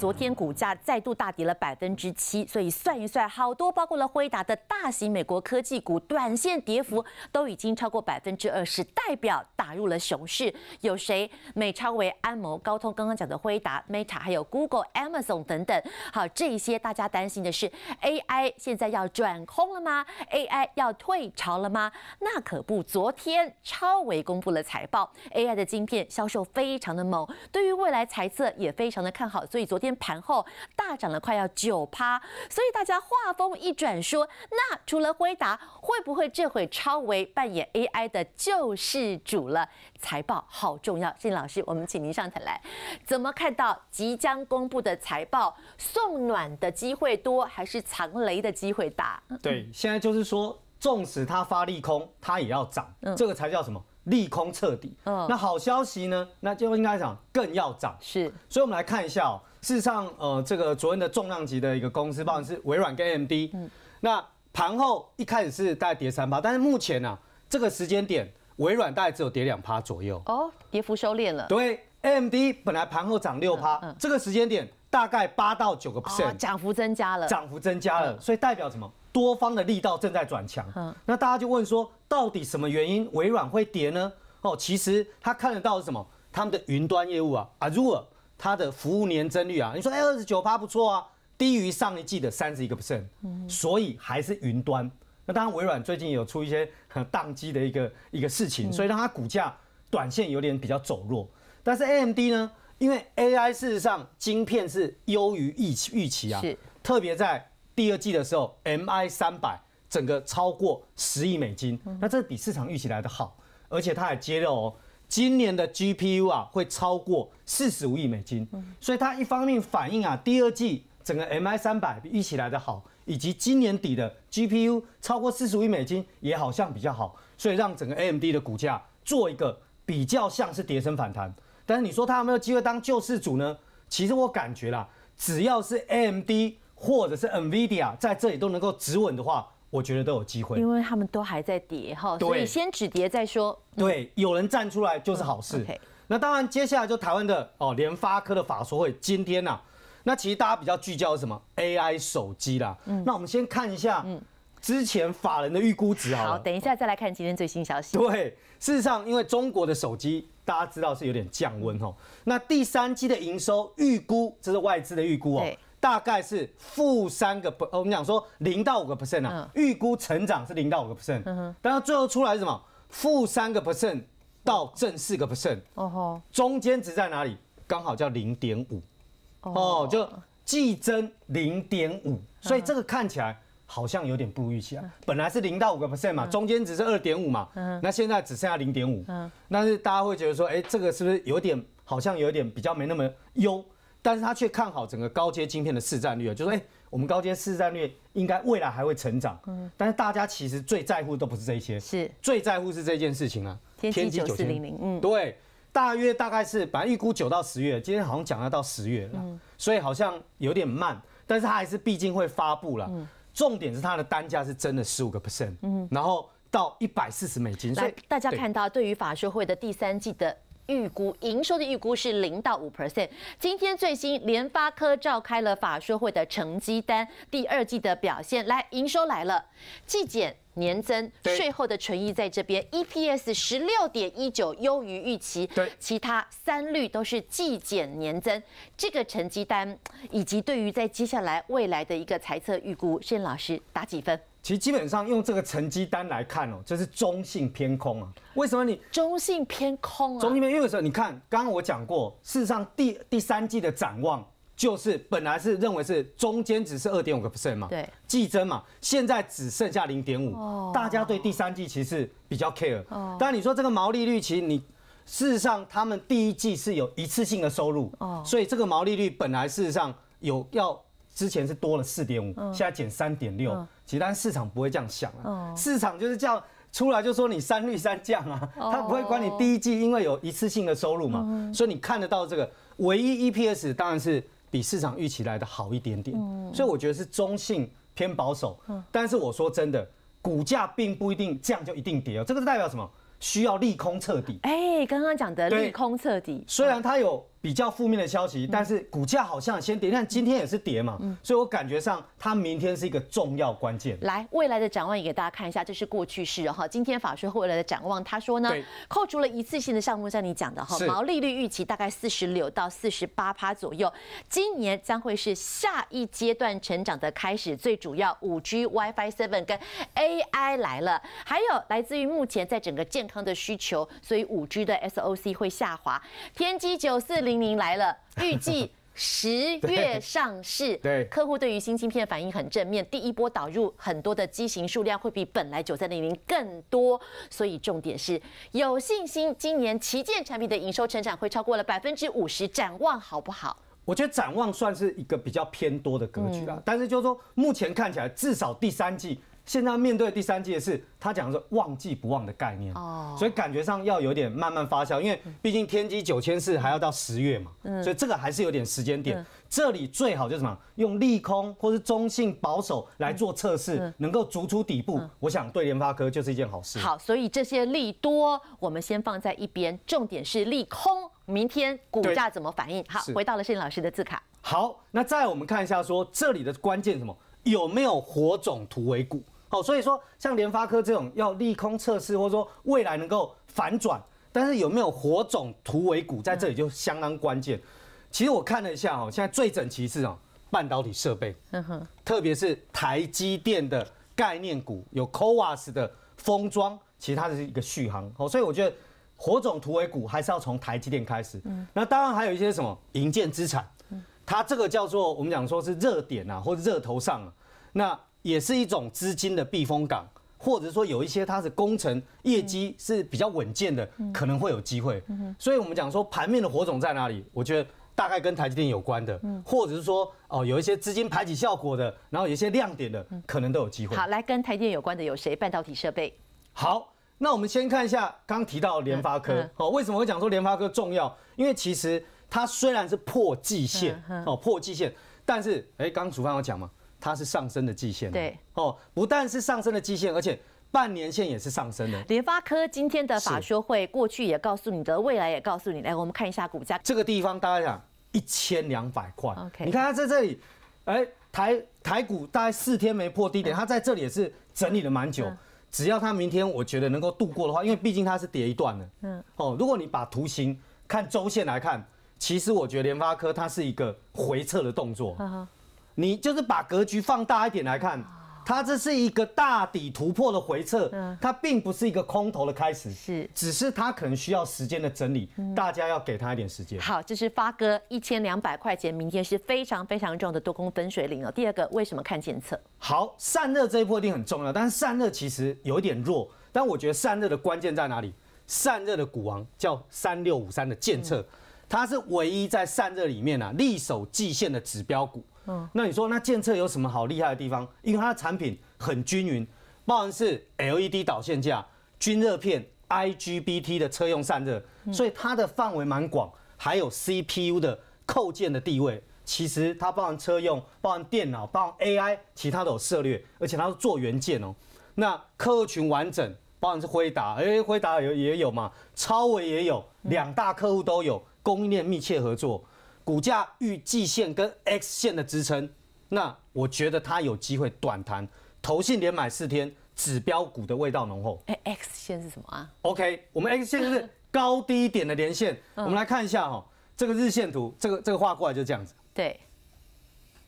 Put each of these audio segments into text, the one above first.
昨天股价再度大跌了百分之七，所以算一算，好多包括了辉达的大型美国科技股，短线跌幅都已经超过百分之二十，代表打入了熊市。有谁？美超为安谋、高通，刚刚讲的辉达、Meta，还有 Google、Amazon 等等。好，这些大家担心的是 AI 现在要转空了吗？AI 要退潮了吗？那可不，昨天超为公布了财报，AI 的晶片销售非常的猛，对于未来财色也非常的看好，所以昨天。盘后大涨了，快要九趴，所以大家话锋一转说，那除了辉达，会不会这回超威扮演 AI 的救世主了？财报好重要，谢老师，我们请您上台来，怎么看到即将公布的财报送暖的机会多，还是藏雷的机会大？对，现在就是说，纵使它发利空，它也要涨，这个才叫什么利空彻底。嗯，那好消息呢？那就应该讲更要涨。是，所以我们来看一下哦。事实上，呃，这个昨天的重量级的一个公司报是微软跟 AMD，那盘后一开始是大概跌三趴，但是目前呢，这个时间点，微软大概只有跌两趴左右，哦，跌幅收敛了。对，AMD 本来盘后涨六趴，这个时间点大概八到九个 percent，涨幅增加了，涨幅增加了，所以代表什么？多方的力道正在转强。那大家就问说，到底什么原因微软会跌呢？哦，其实他看得到是什么？他们的云端业务啊，Azure。它的服务年增率啊，你说哎，二十九趴不错啊，低于上一季的三十一个 percent，所以还是云端。那当然，微软最近有出一些很宕机的一个一个事情，所以让它股价短线有点比较走弱。但是 A M D 呢，因为 A I 事实上晶片是优于预预期啊，特别在第二季的时候，M I 三百整个超过十亿美金，那这比市场预期来的好，而且它还揭露。今年的 GPU 啊会超过四十五亿美金，所以它一方面反映啊第二季整个 MI 三百比预期来的好，以及今年底的 GPU 超过四十五亿美金也好像比较好，所以让整个 AMD 的股价做一个比较像是跌升反弹。但是你说它有没有机会当救世主呢？其实我感觉啦，只要是 AMD 或者是 Nvidia 在这里都能够止稳的话。我觉得都有机会，因为他们都还在跌哈，所以先止跌再说。对，有人站出来就是好事。那当然，接下来就台湾的哦，联发科的法说会今天啊，那其实大家比较聚焦什么？AI 手机啦。嗯，那我们先看一下，嗯，之前法人的预估值好，等一下再来看今天最新消息。对，事实上，因为中国的手机大家知道是有点降温哦。那第三季的营收预估，这是外资的预估哦。大概是负三个不，我们讲说零到五个 percent 啊，预估成长是零到五个 percent，但是最后出来是什么？负三个 percent 到正四个 percent，哦吼，中间值在哪里？刚好叫零点五，哦，就既增零点五，所以这个看起来好像有点不如预期啊。本来是零到五个 percent 嘛，中间值是二点五嘛，嗯，那现在只剩下零点五，嗯，那是大家会觉得说，哎，这个是不是有点好像有点比较没那么优？但是他却看好整个高阶晶片的市占率，就说：哎，我们高阶市占率应该未来还会成长。嗯。但是大家其实最在乎的都不是这一些，是。最在乎是这件事情啊。天玑九四零零，嗯。对，大约大概是，反正预估九到十月，今天好像讲要到十月了，所以好像有点慢，但是他还是毕竟会发布了。嗯。重点是它的单价是真的十五个 percent，嗯。然后到一百四十美金，所以大家看到对于法说会的第三季的。预估营收的预估是零到五 percent。今天最新联发科召开了法说会的成绩单，第二季的表现来，营收来了，季减年增，税后的权益在这边，EPS 十六点一九，优于预期。对，其他三率都是季减年增。这个成绩单以及对于在接下来未来的一个财测预估，谢老师打几分？其实基本上用这个成绩单来看哦，就是中性偏空啊。为什么你中性偏空啊？中性偏，因为有时候你看，刚刚我讲过，事实上第第三季的展望就是本来是认为是中间只是二点五个 percent 嘛，对，季增嘛，现在只剩下零点五。哦。大家对第三季其实比较 care。哦。但你说这个毛利率，其实你事实上他们第一季是有一次性的收入，所以这个毛利率本来事实上有要。之前是多了四点五，现在减三点六，其实但市场不会这样想啊，市场就是叫出来就说你三率三降啊，他不会管你第一季，因为有一次性的收入嘛，所以你看得到这个唯一 EPS 当然是比市场预期来的好一点点，所以我觉得是中性偏保守。但是我说真的，股价并不一定这样就一定跌哦，这个代表什么？需要利空彻底。哎，刚刚讲的利空彻底，虽然它有。比较负面的消息，但是股价好像先跌，但今天也是跌嘛，所以我感觉上它明天是一个重要关键。来，未来的展望也给大家看一下，这是过去式哈。今天法说未来的展望，他说呢，扣除了一次性的项目，像你讲的哈，毛利率预期大概四十六到四十八趴左右。今年将会是下一阶段成长的开始，最主要五 G WiFi Seven 跟 AI 来了，还有来自于目前在整个健康的需求，所以五 G 的 SOC 会下滑。天玑九四零。零零来了，预计十月上市。对，客户对于新芯片反应很正面，第一波导入很多的机型数量会比本来九三零零更多。所以重点是有信心，今年旗舰产品的营收成长会超过了百分之五十。展望好不好？我觉得展望算是一个比较偏多的格局啊。但是就是说目前看起来，至少第三季。现在面对第三季的是他讲是旺季不旺的概念，所以感觉上要有点慢慢发酵，因为毕竟天机九千四还要到十月嘛，所以这个还是有点时间点。这里最好就是什么，用利空或是中性保守来做测试，能够逐出底部，我想对联发科就是一件好事。好，所以这些利多我们先放在一边，重点是利空，明天股价怎么反应？好，回到了谢老师的字卡。好，那再我们看一下说这里的关键什么？有没有火种突围股？哦，所以说像联发科这种要利空测试，或者说未来能够反转，但是有没有火种突围股在这里就相当关键。其实我看了一下哦，现在最整齐是哦半导体设备，特别是台积电的概念股，有 c o v a s 的封装，其实它是一个续航。哦，所以我觉得火种突围股还是要从台积电开始。嗯，那当然还有一些什么银建资产。它这个叫做我们讲说是热点啊，或者热头上，那也是一种资金的避风港，或者说有一些它的工程业绩是比较稳健的，可能会有机会。所以我们讲说盘面的火种在哪里？我觉得大概跟台积电有关的，或者是说哦有一些资金排挤效果的，然后有一些亮点的，可能都有机会。好，来跟台积电有关的有谁？半导体设备。好，那我们先看一下刚提到联发科。哦，为什么会讲说联发科重要？因为其实。它虽然是破季线哦，破季线，但是哎，刚刚主犯有讲嘛，它是上升的季线。对哦，不但是上升的季线，而且半年线也是上升的。联发科今天的法说会过去也告诉你的，未来也告诉你。来，我们看一下股价。这个地方大概讲一千两百块。OK，你看它在这里，哎，台台股大概四天没破低点，它在这里也是整理了蛮久。只要它明天我觉得能够度过的话，因为毕竟它是跌一段的。嗯哦，如果你把图形看周线来看。其实我觉得联发科它是一个回撤的动作，你就是把格局放大一点来看，它这是一个大底突破的回撤，它并不是一个空头的开始，是，只是它可能需要时间的整理，大家要给它一点时间。好，这是发哥一千两百块钱，明天是非常非常重要的多空分水岭哦。第二个，为什么看检测？好，散热这一波一定很重要，但是散热其实有一点弱，但我觉得散热的关键在哪里？散热的股王叫三六五三的剑测。它是唯一在散热里面啊力守绩线的指标股。嗯，那你说那建策有什么好厉害的地方？因为它的产品很均匀，包含是 L E D 导线架、均热片、I G B T 的车用散热，所以它的范围蛮广，还有 C P U 的扣件的地位。其实它包含车用、包含电脑、包含 A I，其他都有涉猎，而且它是做元件哦。那客户群完整，包含是辉达，哎，辉达有也有嘛，超威也有，两大客户都有。供应链密切合作，股价遇季线跟 X 线的支撑，那我觉得它有机会短弹。投信连买四天，指标股的味道浓厚。哎，X 线是什么啊？OK，我们 X 线就是高低点的连线。我们来看一下哈，这个日线图，这个这个画过来就是这样子。对，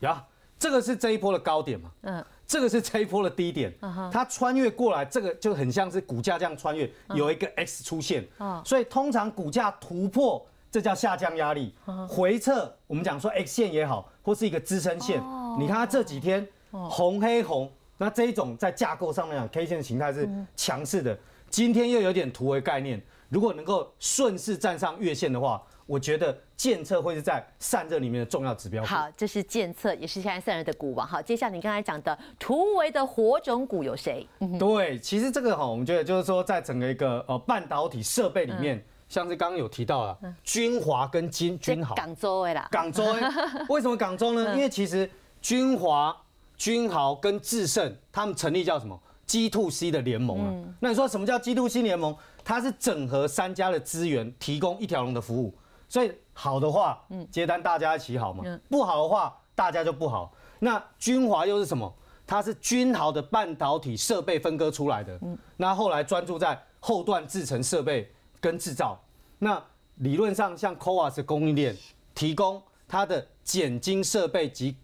呀，这个是这一波的高点嘛？嗯，这个是这一波的低点。它穿越过来，这个就很像是股价这样穿越，有一个 X 出现。哦，所以通常股价突破。这叫下降压力，回撤。我们讲说 X 线也好，或是一个支撑线。你看它这几天红黑红，那这一种在架构上面啊 K 线形态是强势的。今天又有点突围概念，如果能够顺势站上月线的话，我觉得建测会是在散热里面的重要指标。好，这是建测，也是现在散热的股王。好，接下来你刚才讲的突围的火种股有谁？对，其实这个哈，我们觉得就是说，在整个一个呃半导体设备里面。像是刚刚有提到了，军华跟金军豪，港州的啦，港州，为什么港州呢？因为其实军华、君豪跟智胜他们成立叫什么？G to C 的联盟了。那你说什么叫 G to C 联盟？它是整合三家的资源，提供一条龙的服务。所以好的话，嗯，接单大家一起好嘛，不好的话，大家就不好。那军华又是什么？它是军豪的半导体设备分割出来的。嗯，那后来专注在后段制成设备跟制造。那理论上，像 COOS 供应链提供它的减晶设备及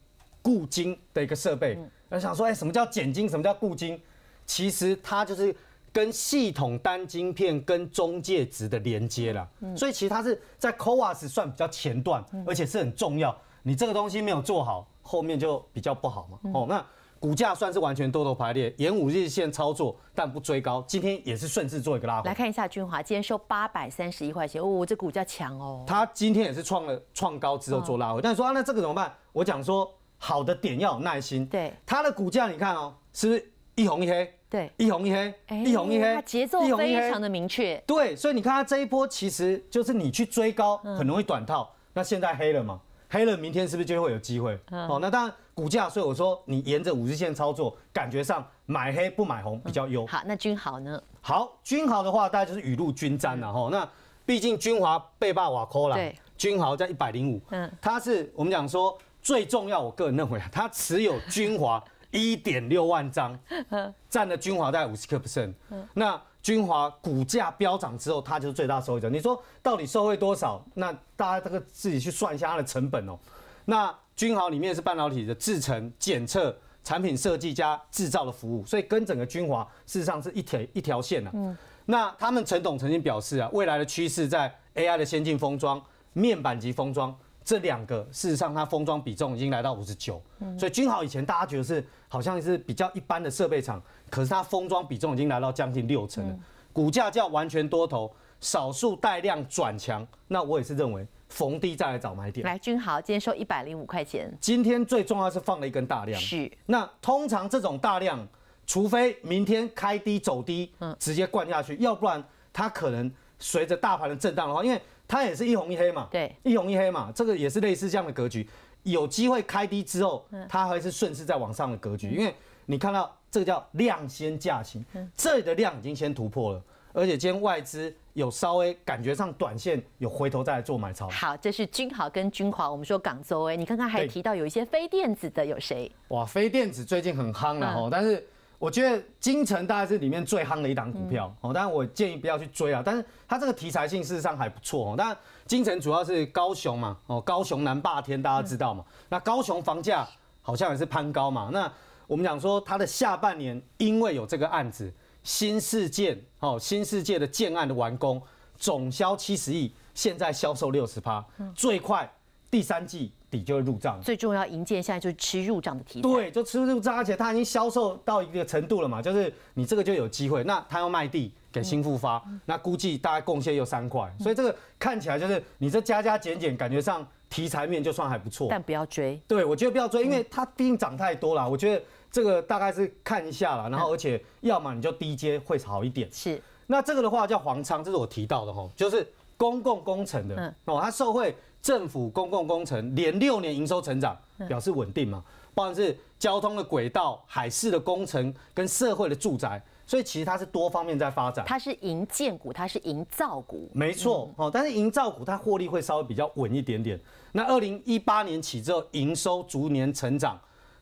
固晶的一个设备，那想说，哎，什么叫减晶？什么叫固晶？其实它就是跟系统单晶片跟中介值的连接了。所以其实它是在 COOS 算比较前段，而且是很重要。你这个东西没有做好，后面就比较不好嘛。哦，那。股价算是完全多头排列，沿五日线操作，但不追高。今天也是顺势做一个拉回。来看一下君华，今天收八百三十一块钱，哦，这股价强哦。他今天也是创了创高之后做拉回，但说啊，那这个怎么办？我讲说好的点要有耐心。对，它的股价你看哦，是不是一红一黑？对，一红一黑，一红一黑，节奏非常的明确。对，所以你看它这一波其实就是你去追高很容易短套。那现在黑了嘛？黑了，明天是不是就会有机会？哦，那当然。股价，所以我说你沿着五日线操作，感觉上买黑不买红比较优。好，那君豪呢？好，君豪的话，大家就是雨露均沾了哈。那毕竟君华被霸瓦扣了，君豪在一百零五，嗯，他是我们讲说最重要，我个人认为，他持有君华一点六万张，占了君华在五十克 percent。那君华股价飙涨之后，他就是最大受益者。你说到底受惠多少？那大家这个自己去算一下它的成本哦。那。君豪里面是半导体的制程、检测、产品设计加制造的服务，所以跟整个君华事实上是一条一条线的。嗯，那他们陈董曾经表示啊，未来的趋势在 AI 的先进封装、面板及封装这两个，事实上它封装比重已经来到五十九。嗯，所以君豪以前大家觉得是好像是比较一般的设备厂，可是它封装比重已经来到将近六成了，股价就要完全多头。少数带量转强，那我也是认为逢低再来找买点。来，君豪，今天收一百零五块钱。今天最重要是放了一根大量。是。那通常这种大量，除非明天开低走低，嗯，直接灌下去，要不然它可能随着大盘的震荡的话，因为它也是一红一黑嘛，对，一红一黑嘛，这个也是类似这样的格局。有机会开低之后，它还是顺势在往上的格局，因为你看到这个叫量先价行，这里的量已经先突破了。而且今天外资有稍微感觉上短线有回头再来做买超。好，这是君豪跟君华，我们说港州，哎，你刚刚还提到有一些非电子的有谁？哇，非电子最近很夯了哈，但是我觉得金城大概是里面最夯的一档股票哦，但是我建议不要去追啊。但是它这个题材性事实上还不错哦。但金城主要是高雄嘛，哦，高雄南霸天大家知道嘛？那高雄房价好像也是攀高嘛。那我们讲说它的下半年因为有这个案子。新世界，哦，新世界的建案的完工总销七十亿，现在销售六十趴，最快第三季底就会入账。最重要，迎建现在就是吃入账的题材。对，就吃入账，而且它已经销售到一个程度了嘛，就是你这个就有机会。那他要卖地给新复发，那估计大概贡献有三块，所以这个看起来就是你这加加减减，感觉上题材面就算还不错，但不要追。对，我觉得不要追，因为它毕竟涨太多了。我觉得。这个大概是看一下啦，然后而且要么你就低阶会好一点。是，那这个的话叫黄仓，这是我提到的哈，就是公共工程的哦，它受惠政府公共工程连六年营收成长，表示稳定嘛，包含是交通的轨道、海事的工程跟社会的住宅，所以其实它是多方面在发展。它是营建股，它是营造股，没错哦，但是营造股它获利会稍微比较稳一点点。那二零一八年起之后，营收逐年成长。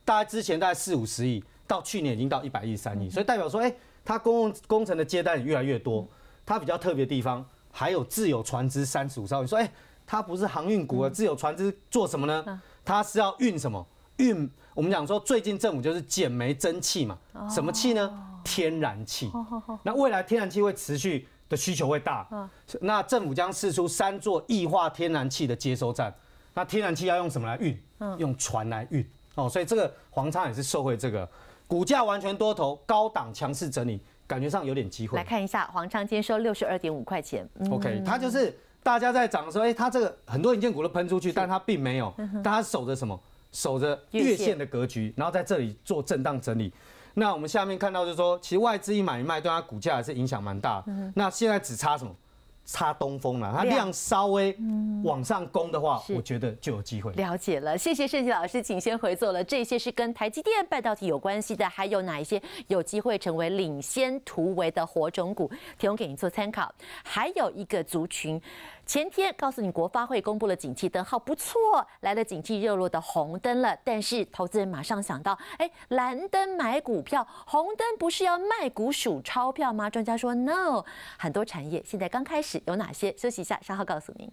大概之前大概四五十亿，到去年已经到一百十三亿，所以代表说，哎，它公共工程的接单越来越多。它比较特别地方还有自有船只三十五艘。你说，哎，它不是航运股啊，自有船只做什么呢？它是要运什么？运我们讲说，最近政府就是减煤蒸气嘛，什么气呢？天然气。那未来天然气会持续的需求会大。那政府将试出三座液化天然气的接收站。那天然气要用什么来运？用船来运。哦，所以这个黄昌也是受惠这个股价，完全多头高档强势整理，感觉上有点机会。来看一下黄昌今天收六十二点五块钱。OK，它就是大家在涨的时候，哎，它这个很多银件股都喷出去，但它并没有，但它守着什么？守着月线的格局，然后在这里做震荡整理。那我们下面看到就是说，其实外资一买一卖，对它股价还是影响蛮大。那现在只差什么？插东风了，它量稍微往上攻的话，我觉得就有机会。了解了，谢谢盛杰老师，请先回座了。这些是跟台积电半导体有关系的，还有哪一些有机会成为领先突围的火种股，提供给您做参考。还有一个族群。前天告诉你，国发会公布了景气灯号，不错，来了景气热络的红灯了。但是投资人马上想到，哎，蓝灯买股票，红灯不是要卖股数钞票吗？专家说，no，很多产业现在刚开始，有哪些？休息一下，稍后告诉您。